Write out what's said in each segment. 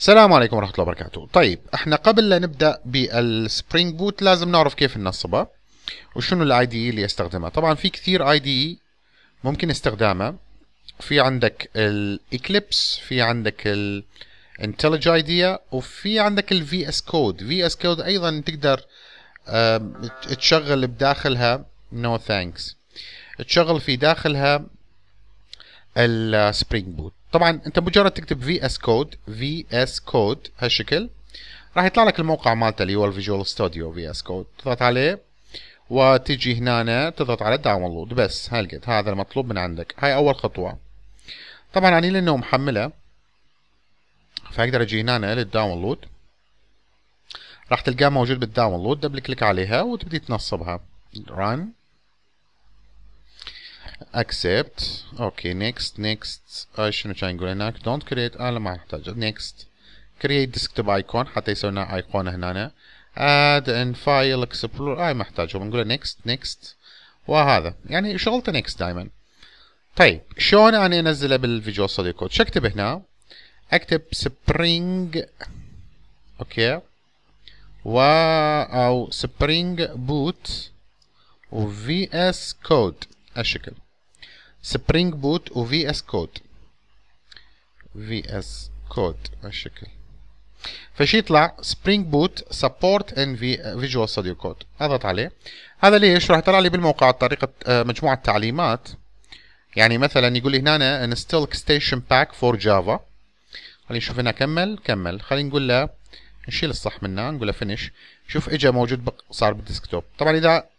السلام عليكم ورحمة الله وبركاته طيب احنا قبل لا نبدأ بالسبرينج بوت لازم نعرف كيف ننصبها وشنو الاي دي e اللي يستخدمها طبعا في كثير اي دي e ممكن استخدامها في عندك الاكليبس في عندك الانتلج ايديا e، وفي عندك الفي اس كود في اس كود ايضا تقدر تشغل بداخلها نو no ثانكس تشغل في داخلها السبرينج بوت طبعا انت مجرد تكتب في اس كود في اس كود هالشكل راح يطلع لك الموقع مالته اللي هو الفيجوال ستوديو في اس كود تضغط عليه وتجي هنا تضغط على داونلود بس هالقد هذا المطلوب من عندك هاي اول خطوه طبعا اني لانه محمله فاقدر اجي هنا للداونلود راح تلقاه موجود بالداونلود دبل كليك عليها وتبدي تنصبها run accept اوكي next next شنو كان نقول هناك don't create انا ما احتاج next create desktop icon حتى يسوي لنا ايقون هنا add and file explorer هاي آه ما احتاجهم بنقول next next وهذا يعني شغلته next دائما طيب شلون انا انزله بالفيجوال ستوديو كود شو اكتب هنا اكتب spring اوكي و او spring boot و vs code هالشكل سبرينج بوت وفي اس كود في اس كود بهالشكل فشي يطلع سبرينج بوت سبورت ان في فيجوال ستوديو كود اضغط عليه هذا ليش راح يطلع لي بالموقع طريقه مجموعه تعليمات يعني مثلا يقول لي هنا انستل اكستنشن باك فور جافا خلينا نشوف هنا كمل كمل خلينا نقول له نشيل الصح منه نقول له فينش شوف اجى موجود صار بالديسكتوب طبعا اذا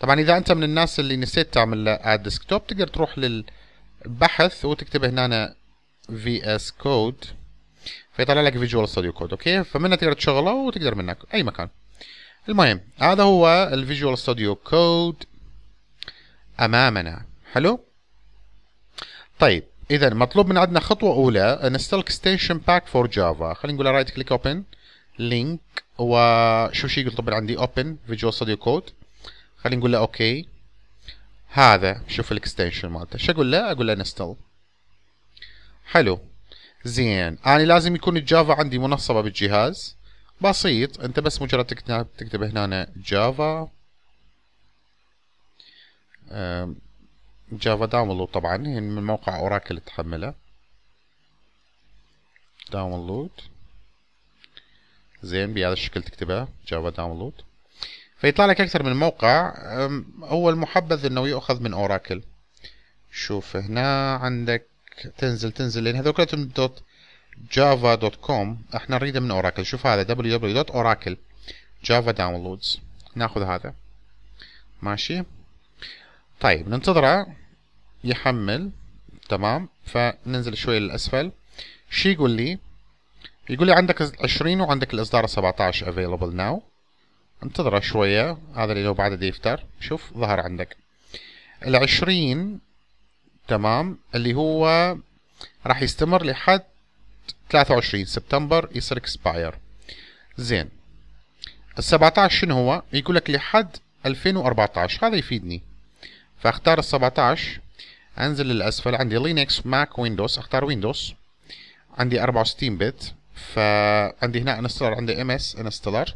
طبعا اذا انت من الناس اللي نسيت تعمل اد ديسكتوب تقدر تروح للبحث وتكتب هنا في اس كود فيطلع لك فيجوال ستوديو كود اوكي فمنها تقدر تشغله وتقدر منك اي مكان المهم هذا هو الفيجوال ستوديو كود امامنا حلو طيب اذا مطلوب من عندنا خطوه اولى انستل اكستنشن باك فور جافا خلينا نقول رايت كليك اوبن لينك وشو شي يقول عندي اوبن فيجوال ستوديو كود خلينا نقول له اوكي هذا شوف الاكستنشن مالته شو اقول له اقول له انستل حلو زين انا لازم يكون الجافا عندي منصبه بالجهاز بسيط انت بس مجرد تكتب هنا جافا جافا داونلود طبعا هي من موقع اوراكل تحمله داونلود زين بهذا الشكل تكتبه جافا داونلود فيطلع لك أكثر من موقع هو المحبذ إنه يؤخذ من أوراكل شوف هنا عندك تنزل تنزل لأن هذول كلهم دوت جافا دوت كوم احنا نريده من أوراكل شوف هذا www دوت أوراكل جافا داونلودز ناخذ هذا ماشي طيب ننتظره يحمل تمام فننزل شوي للأسفل شو يقول لي يقول لي عندك 20 وعندك الإصدار 17 available now انتظره شوية هذا اللي هو بعد يفتر شوف ظهر عندك العشرين تمام اللي هو راح يستمر لحد 23 سبتمبر يصير اكسباير زين ال 17 شنو هو؟ يقول لك لحد 2014 هذا يفيدني فاختار ال 17 انزل للاسفل عندي لينكس ماك ويندوز اختار ويندوز عندي 64 بت فعندي هنا انستلر عندي ام اس انستلر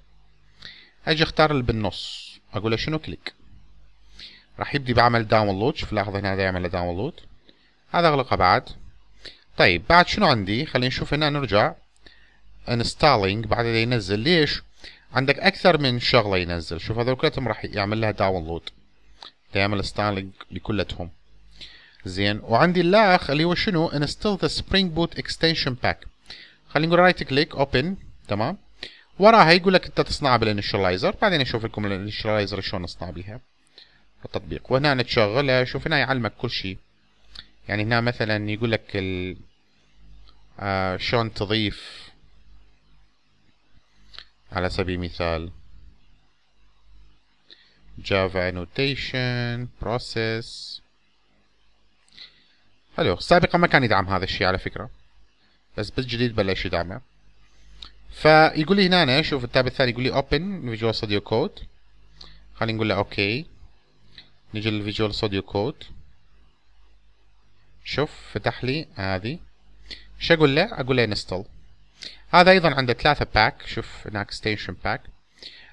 اجي اختار اللي بالنص اقول له شنو كليك راح يبدي بعمل داونلود شوف لاحظ هنا هذا يعمل داونلود هذا اغلقه بعد طيب بعد شنو عندي خلينا نشوف هنا نرجع انستالينج بعد ينزل ليش عندك اكثر من شغله ينزل شوف هذول كلهم راح يعمل لها داونلود يعمل انستالينج لكلتهم زين وعندي الاخ اللي هو شنو انستل ذا سبرينج بوت اكستنشن باك خلينا نقول رايت كليك اوبن تمام وراها يقول لك انت تصنعها بالانشلايزر بعدين اشوف لكم الانشلايزر شلون نصنع بها التطبيق وهنا نتشغل آه، شوف هنا يعلمك كل شيء يعني هنا مثلا يقول لك ال... آه شلون تضيف على سبيل المثال جافا انوتيشن بروسيس حلو سابقا ما كان يدعم هذا الشيء على فكرة بس بالجديد بلش يدعمه فيقول لي هنا شوف التاب الثاني يقول لي open فيجوال ستوديو كود خلينا نقول له اوكي نجي للفيجوال ستوديو كود شوف فتح لي هذه ايش اقول له؟ اقول له انستل هذا ايضا عنده ثلاثة باك شوف هناك ستيشن باك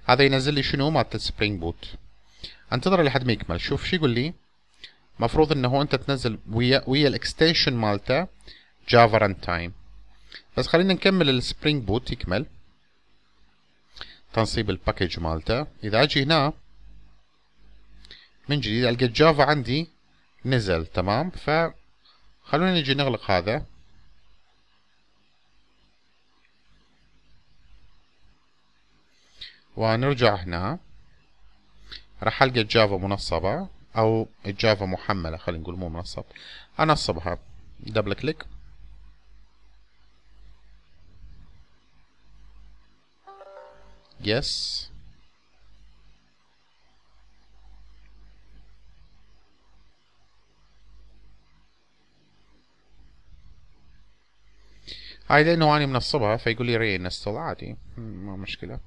هذا ينزل لي شنو مالت سبرينج بوت انتظر لحد ما يكمل شوف شو يقول لي مفروض انه انت تنزل ويا ويا الاكستنشن مالته جافا ران تايم بس خلينا نكمل السبرينج بوت يكمل تنصيب الباكج مالته اذا اجي هنا من جديد القى جافا عندي نزل تمام ف خلونا نجي نغلق هذا ونرجع هنا راح القى الجافا منصبة او الجافا محملة خلينا نقول مو منصب انصبها دبل كليك yes هاي لأنه أنا منصبها فيقول لي ري انستل عادي ما مشكلة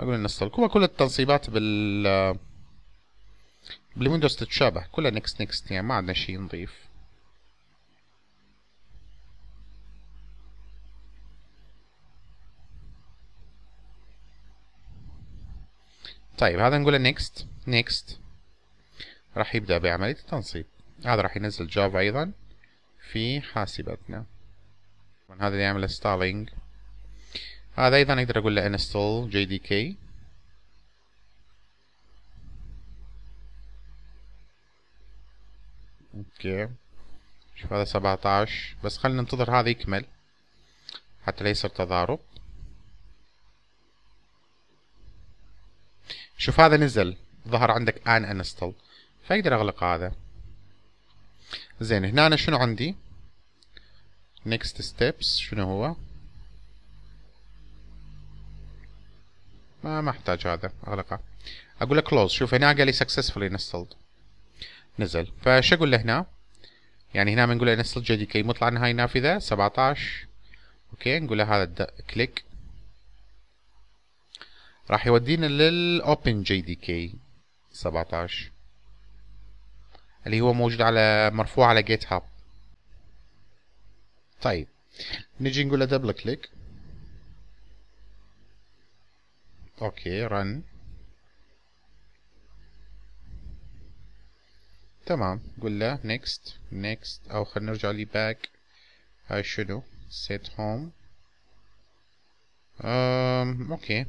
أقول انستل كل التنصيبات بال بالويندوز تتشابه كلها نكست نكست يعني ما عندنا شيء نضيف طيب هذا نقول next next راح يبدأ بعملية التنصيب هذا راح ينزل جافا أيضا في حاسبتنا هذا اللي يعمل installing هذا أيضا أقدر أقول له install jdk اوكي شوف هذا 17 بس خلينا ننتظر هذا يكمل حتى لا يصير تضارب شوف هذا نزل ظهر عندك ان انستل فاقدر اغلق هذا زين هنا أنا شنو عندي next steps شنو هو ما ما احتاج هذا اغلقه اقول close شوف هنا قال لي successfully installed نزل فش اقول له هنا يعني هنا بنقول له انستل جي دي كي مطلع عن هاي النافذه 17 اوكي نقول له هذا كليك راح يودينا لل open jdk 17 اللي هو موجود على مرفوع على جيت هاب طيب نجي نقول له دبل كليك اوكي رن تمام قول له next next او خلينا نرجع لي باك هاي شنو set home أم اوكي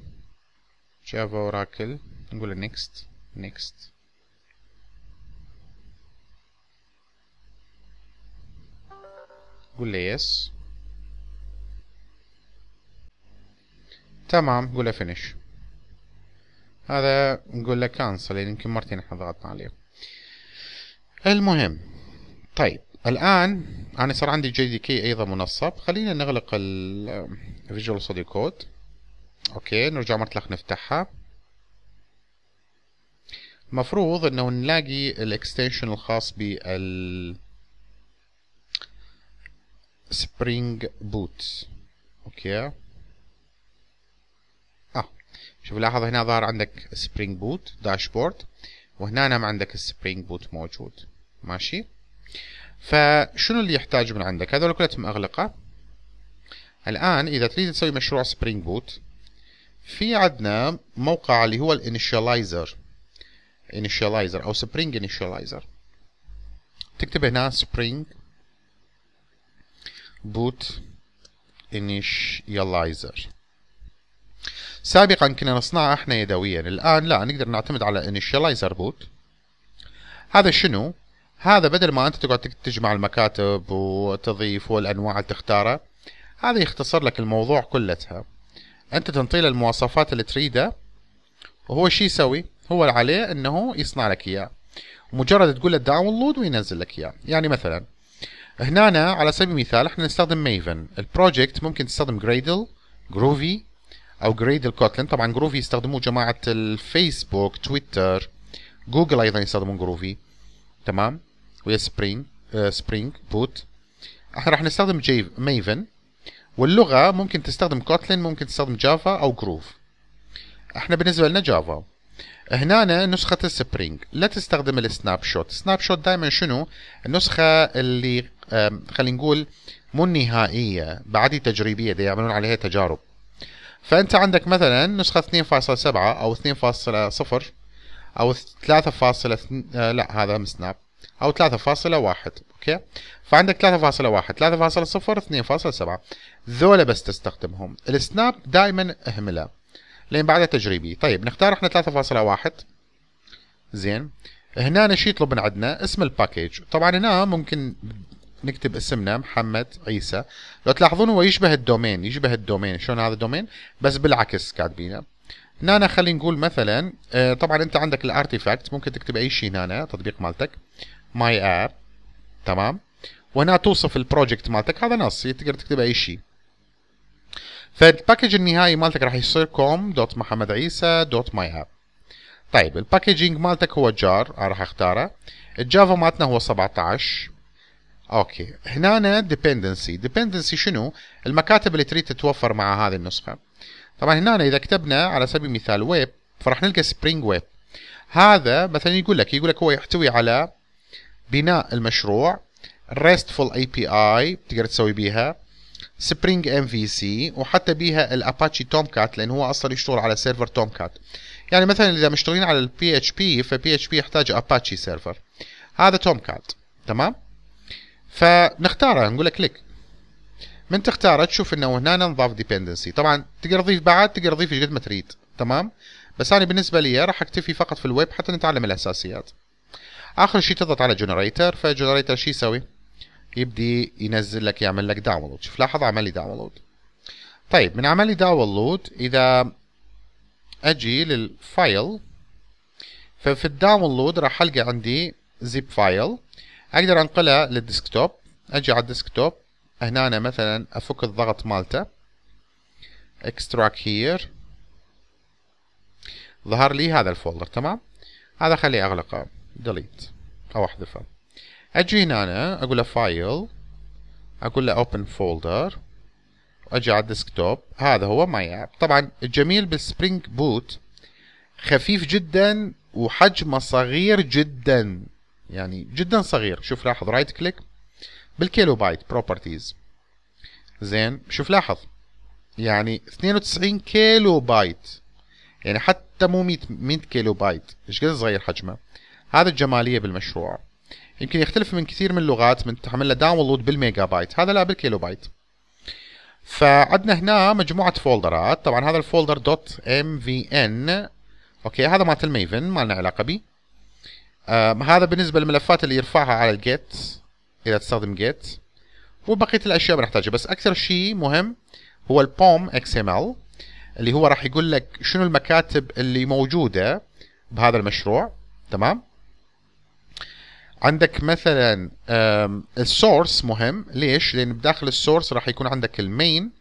جافا اوراكل نقول نيكست نيكست قول لي يس تمام قول له فينيش هذا نقول له كانسل يمكن مرتين احنا ضغطنا عليه المهم طيب الآن أنا صار عندي جي دي كي أيضا منصب خلينا نغلق الفيجوال ستوديو كود اوكي نرجع مرة لخ نفتحها المفروض انه نلاقي الاكستنشن الخاص بال سبرينج بوت اوكي اه شوف لاحظ هنا ظهر عندك سبرينج بوت داشبورد وهنا ما نعم عندك السبرينج بوت موجود ماشي فشنو اللي يحتاج من عندك هذول كلهم اغلقه الان اذا تريد تسوي مشروع سبرينج بوت في عندنا موقع اللي هو الانيشاليزر انيشاليزر او سبرينج انيشاليزر تكتب هنا سبرينج بوت انيشاليزر سابقا كنا نصنعها احنا يدويا الان لا نقدر نعتمد على انيشاليزر بوت هذا شنو هذا بدل ما انت تقعد تجمع المكاتب وتضيف والانواع اللي تختارها هذا يختصر لك الموضوع كلتها انت تنطي له المواصفات اللي تريدها وهو شو يسوي هو عليه انه يصنع لك اياه مجرد تقول له داونلود وينزل لك اياه يعني مثلا هنا على سبيل المثال احنا نستخدم ميفن البروجكت ممكن تستخدم جريدل جروفي او جريدل كوتلين طبعا جروفي يستخدموه جماعه الفيسبوك تويتر جوجل ايضا يستخدمون جروفي تمام ويا سبرينج سبرينج بوت احنا راح نستخدم جيف ميفن واللغة ممكن تستخدم كوتلين ممكن تستخدم جافا أو جروف احنا بالنسبة لنا جافا هنا نسخة السبرينج لا تستخدم السناب شوت سناب شوت دائما شنو النسخة اللي خلينا نقول مو النهائية بعدي تجريبية دي يعملون عليها تجارب فأنت عندك مثلا نسخة 2.7 أو 2.0 أو 3.2 آه، لا هذا سناب او 3.1 اوكي فعندك 3.1 3.0 2.7 ذولا بس تستخدمهم السناب دائما اهمله لان بعدها تجريبي طيب نختار احنا 3.1 زين هنا شو يطلب من عندنا اسم الباكيج طبعا هنا ممكن نكتب اسمنا محمد عيسى لو تلاحظون هو يشبه الدومين يشبه الدومين شلون هذا الدومين بس بالعكس كاتبينه هنا خلينا نقول مثلا آه، طبعا انت عندك الارتيفاكت ممكن تكتب اي شيء هنا تطبيق مالتك ماي اب تمام وهنا توصف البروجكت مالتك هذا نص إيه، تقدر تكتب اي شيء فالباكج النهائي مالتك راح يصير كوم دوت محمد عيسى دوت ماي اب طيب الباكجينج مالتك هو جار انا راح اختاره الجافا مالتنا هو 17 اوكي هنا ديبندنسي ديبندنسي شنو المكاتب اللي تريد تتوفر مع هذه النسخه طبعا هنا اذا كتبنا على سبيل المثال ويب فراح نلقى سبرينج ويب هذا مثلا يقول لك يقول لك هو يحتوي على بناء المشروع RESTful API بتقدر تسوي بيها Spring MVC وحتى بيها الاباتشي توم كات لان هو اصلا يشتغل على سيرفر توم كات يعني مثلا اذا مشتغلين على البي اتش بي فبي اتش بي يحتاج اباتشي سيرفر هذا توم كات تمام فنختاره نقول له كليك من تختاره تشوف انه هنا نضاف ديبندنسي طبعا تقدر تضيف بعد تقدر تضيف قد ما تريد تمام بس انا بالنسبه لي راح اكتفي فقط في الويب حتى نتعلم الاساسيات اخر شيء تضغط على جنريتر فجنريتر شو يسوي يبدي ينزل لك يعمل لك داونلود شوف لاحظ عمل لي داونلود طيب من عمل لي داونلود اذا اجي للفايل ففي الداونلود راح القى عندي زيب فايل اقدر انقلها للديسكتوب اجي على الديسكتوب هنا أنا مثلا افك الضغط مالته extract here ظهر لي هذا الفولدر تمام هذا خليه اغلقه ديليت أو أحذفها أجي هنا أنا أقول له فايل أقول له اوبن فولدر وأجي على الديسكتوب هذا هو ماي اب طبعا الجميل بالسبرينج بوت خفيف جدا وحجمه صغير جدا يعني جدا صغير شوف لاحظ رايت كليك بالكيلو بايت بروبرتيز زين شوف لاحظ يعني 92 كيلو بايت يعني حتى مو 100 100 كيلو بايت ايش قد صغير حجمه هذا الجمالية بالمشروع يمكن يختلف من كثير من اللغات من تعمل له داونلود بالميجا بايت هذا لا بالكيلو بايت فعندنا هنا مجموعة فولدرات طبعا هذا الفولدر دوت ام في ان اوكي هذا مالت الميفن ما لنا علاقة به آه هذا بالنسبة للملفات اللي يرفعها على الجيت اذا تستخدم جيت وبقية الاشياء بنحتاجها بس اكثر شيء مهم هو البوم اكس ام ال اللي هو راح يقول لك شنو المكاتب اللي موجودة بهذا المشروع تمام عندك مثلا السورس مهم ليش؟ لان بداخل السورس راح يكون عندك المين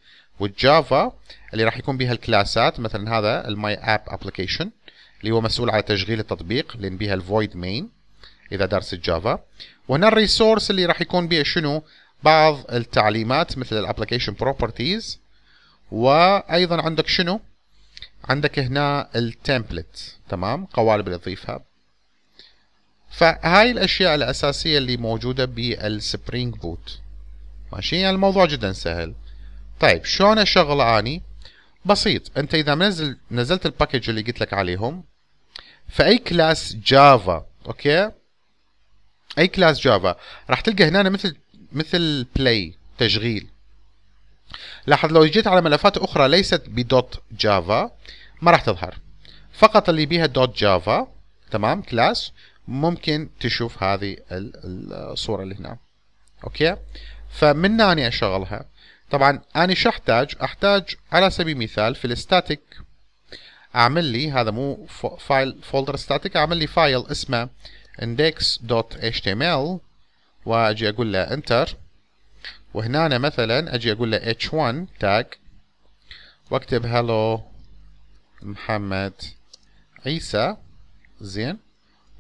والجافا اللي راح يكون بها الكلاسات مثلا هذا الماي اب ابلكيشن اللي هو مسؤول على تشغيل التطبيق لان بها الفويد مين اذا درس الجافا وهنا الريسورس اللي راح يكون بها شنو؟ بعض التعليمات مثل الابلكيشن بروبرتيز وايضا عندك شنو؟ عندك هنا التمبلت تمام قوالب اللي تضيفها فهاي الأشياء الأساسية اللي موجودة بالسبرينج بوت ماشي يعني الموضوع جدا سهل طيب شلون اشغل أني بسيط أنت إذا منزل نزلت الباكج اللي قلت لك عليهم فأي كلاس جافا أوكي أي كلاس جافا راح تلقى هنا مثل مثل بلاي تشغيل لاحظ لو جيت على ملفات أخرى ليست بدوت جافا ما راح تظهر فقط اللي بيها دوت جافا تمام كلاس ممكن تشوف هذه الصورة اللي هنا اوكي فمن اني اشغلها طبعا اني شو احتاج احتاج على سبيل المثال في الستاتيك اعمل لي هذا مو فايل فولدر ستاتيك اعمل لي فايل اسمه index.html واجي اقول له انتر وهنا أنا مثلا اجي اقول له h1 تاج واكتب هلو محمد عيسى زين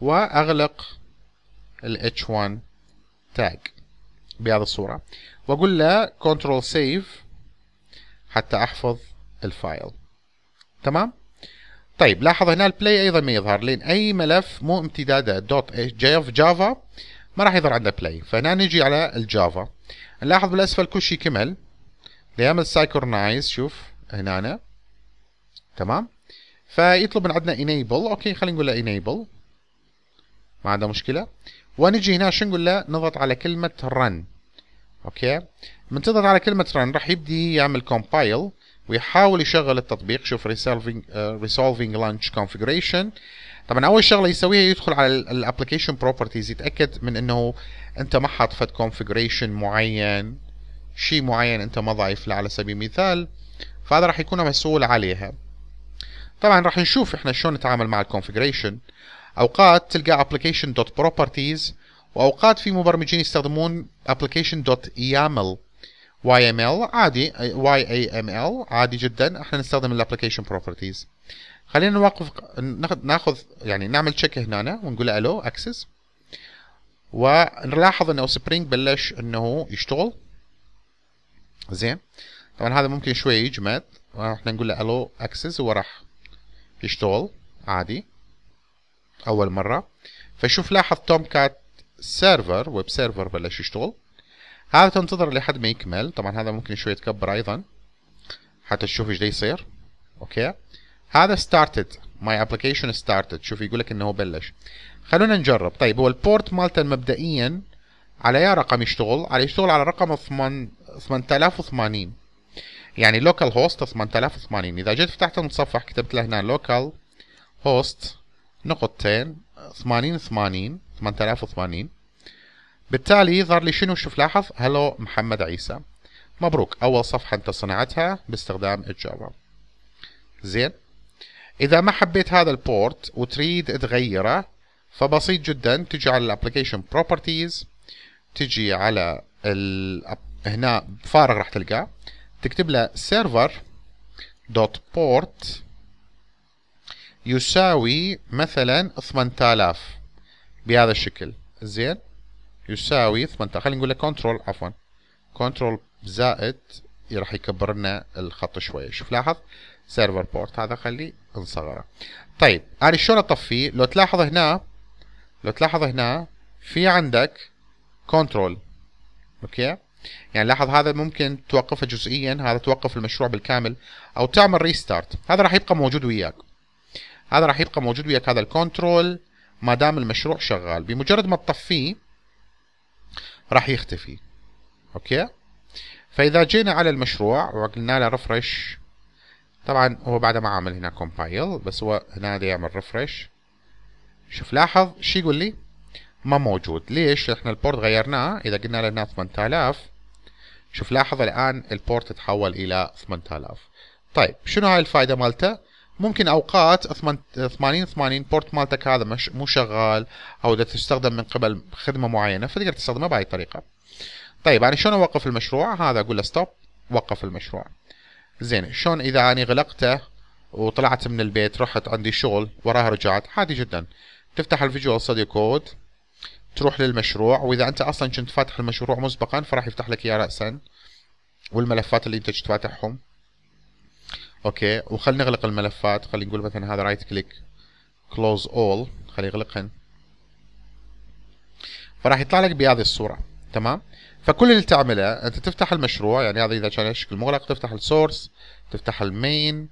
وأغلق ال H1 تاج بهذه الصورة وأقول له Ctrl Save حتى أحفظ الفايل تمام؟ طيب لاحظ هنا البلاي أيضا ما يظهر لأن أي ملف مو امتداده دوت جافا ما راح يظهر عنده بلاي فهنا نجي على الجافا نلاحظ بالأسفل كل شيء كمل ليعمل سايكرونايز شوف هنا أنا. تمام؟ فيطلب من عندنا enable اوكي خلينا نقول له enable ما عندها مشكله ونجي هنا شو نقول له نضغط على كلمه رن اوكي من تضغط على كلمه رن راح يبدي يعمل كومبايل ويحاول يشغل التطبيق شوف uh, resolving launch configuration طبعا اول شغله يسويها يدخل على الابلكيشن بروبرتيز يتاكد من انه انت ما حاط حاطفت configuration معين شيء معين انت ما ضايف له على سبيل المثال فهذا راح يكون مسؤول عليها طبعا راح نشوف احنا شلون نتعامل مع الكونفيجريشن اوقات تلقى application.properties واوقات في مبرمجين يستخدمون application.yaml yaml عادي YAML عادي جدا احنا نستخدم الابلكيشن بروبرتيز خلينا نوقف ناخذ ناخذ يعني نعمل تشيك هنا ونقول له الو اكسس ونلاحظ انه سبرينج بلش انه يشتغل زين طبعا هذا ممكن شوي يجمد واحنا نقول له الو اكسس وراح يشتغل عادي أول مرة فشوف لاحظ توم كات سيرفر ويب سيرفر بلش يشتغل هذا تنتظر لحد ما يكمل طبعا هذا ممكن شوي تكبر أيضا حتى تشوف ايش يصير اوكي هذا ستارتد ماي ابلكيشن ستارتد شوف يقول لك انه بلش خلونا نجرب طيب هو البورت مالته مبدئيا على يا رقم يشتغل على يشتغل على رقم 8080 يعني لوكال هوست 8080 اذا جيت فتحت المتصفح كتبت له هنا لوكال هوست نقطتين 80 80 8080 بالتالي ظهر لي شنو شوف لاحظ هلو محمد عيسى مبروك أول صفحة أنت صنعتها باستخدام الجافا زين إذا ما حبيت هذا البورت وتريد تغيره فبسيط جدا تجي على الابلكيشن بروبرتيز تجي على ال هنا فارغ راح تلقاه تكتب له سيرفر دوت بورت يساوي مثلا 8000 بهذا الشكل زين يساوي 8000 خلينا نقول له كنترول عفوا كنترول زائد راح يكبر لنا الخط شويه شوف لاحظ سيرفر بورت هذا خليه نصغره طيب انا شلون اطفيه لو تلاحظ هنا لو تلاحظ هنا في عندك كنترول اوكي يعني لاحظ هذا ممكن توقفه جزئيا هذا توقف المشروع بالكامل او تعمل ريستارت هذا راح يبقى موجود وياك هذا راح يبقى موجود وياك هذا الكنترول ما دام المشروع شغال بمجرد ما تطفيه راح يختفي اوكي فاذا جينا على المشروع وقلنا له ريفرش طبعا هو بعد ما عامل هنا كومبايل بس هو هنا يعمل ريفرش شوف لاحظ شو يقول لي ما موجود ليش احنا البورت غيرناه اذا قلنا له هنا 8000 شوف لاحظ الان البورت تحول الى 8000 طيب شنو هاي الفائده مالته ممكن اوقات 80 80 بورت مالتك هذا مش مو شغال او اذا تستخدم من قبل خدمه معينه فتقدر تستخدمه بهاي الطريقه. طيب انا يعني شلون اوقف المشروع؟ هذا اقول له ستوب وقف المشروع. زين شلون اذا انا غلقته وطلعت من البيت رحت عندي شغل وراها رجعت عادي جدا تفتح الفيجوال ستوديو كود تروح للمشروع واذا انت اصلا كنت فاتح المشروع مسبقا فراح يفتح لك اياه راسا والملفات اللي انت كنت فاتحهم اوكي وخلينا نغلق الملفات خلينا نقول مثلا هذا رايت كليك كلوز اول خلي يغلقهن فراح يطلع لك بهذه الصوره تمام فكل اللي تعمله انت تفتح المشروع يعني هذا اذا كان شكل مغلق تفتح السورس تفتح المين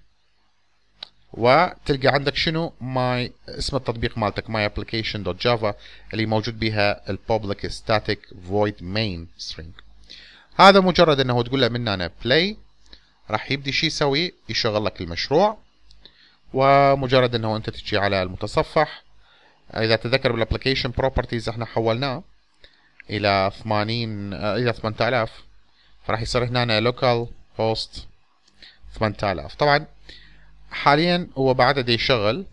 وتلقى عندك شنو ماي اسم التطبيق مالتك ماي ابلكيشن دوت جافا اللي موجود بها البوبليك ستاتيك فويد مين سترينج هذا مجرد انه تقول له من هنا بلاي راح يبدي شي يسوي يشغل لك المشروع ومجرد انه انت تجي على المتصفح اذا تذكر بالابلكيشن بروبرتيز احنا حولناه الى 80 آه، الى 8000 فراح يصير هنا لوكال هوست 8000 طبعا حاليا هو بعد دا يشغل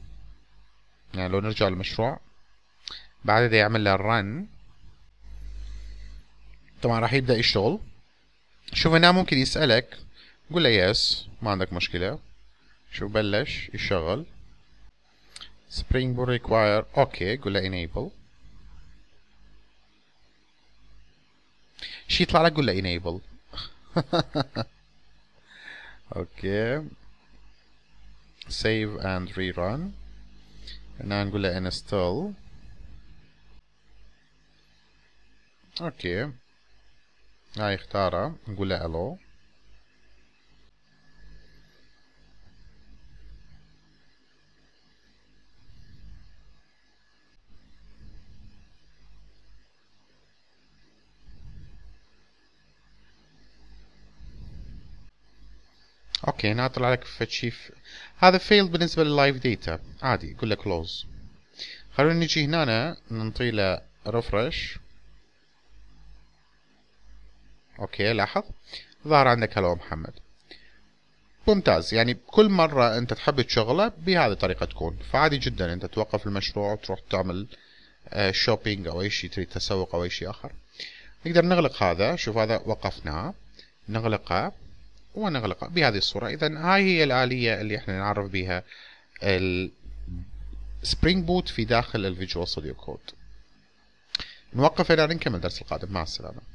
يعني لو نرجع للمشروع بعد دا يعمل له الرن طبعا راح يبدا يشتغل شوف هنا ممكن يسالك قول له يس ما عندك مشكلة شو بلش يشغل Spring Boot require اوكي قول له enable شي يطلع لك قول له enable اوكي save and rerun هنا نقول له install اوكي هاي اختارها نقول له الو اوكي هنا طلع لك فتشيف هذا فيلد بالنسبة لللايف ديتا عادي يقول لك كلوز خلونا نجي هنا ننطي له ريفرش اوكي لاحظ ظهر عندك هلو محمد ممتاز يعني كل مرة انت تحب تشغله بهذه الطريقة تكون فعادي جدا انت توقف المشروع وتروح تعمل شوبينج آه، او اي شيء تريد تسوق او اي شيء اخر نقدر نغلق هذا شوف هذا وقفناه نغلقه ونغلقه بهذه الصورة إذا هاي هي الآلية اللي احنا نعرف بها Spring Boot في داخل الفيجوال Studio Code نوقف هنا نكمل الدرس القادم مع السلامة